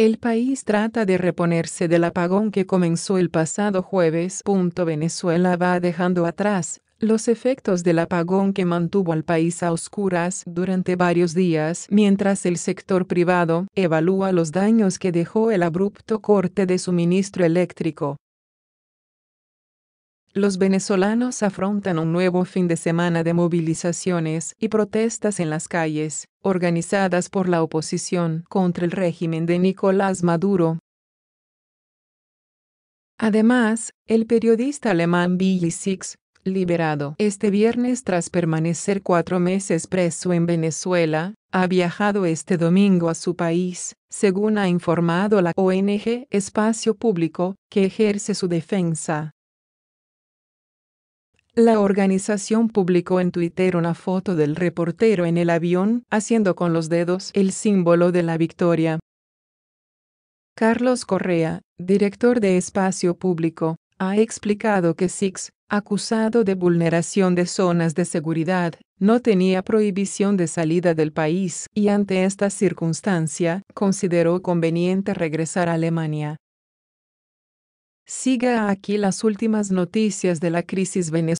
El país trata de reponerse del apagón que comenzó el pasado jueves. Venezuela va dejando atrás los efectos del apagón que mantuvo al país a oscuras durante varios días mientras el sector privado evalúa los daños que dejó el abrupto corte de suministro eléctrico. Los venezolanos afrontan un nuevo fin de semana de movilizaciones y protestas en las calles, organizadas por la oposición contra el régimen de Nicolás Maduro. Además, el periodista alemán Billy Six, liberado este viernes tras permanecer cuatro meses preso en Venezuela, ha viajado este domingo a su país, según ha informado la ONG Espacio Público, que ejerce su defensa. La organización publicó en Twitter una foto del reportero en el avión, haciendo con los dedos el símbolo de la victoria. Carlos Correa, director de Espacio Público, ha explicado que Six, acusado de vulneración de zonas de seguridad, no tenía prohibición de salida del país y ante esta circunstancia consideró conveniente regresar a Alemania. Siga aquí las últimas noticias de la crisis venezolana.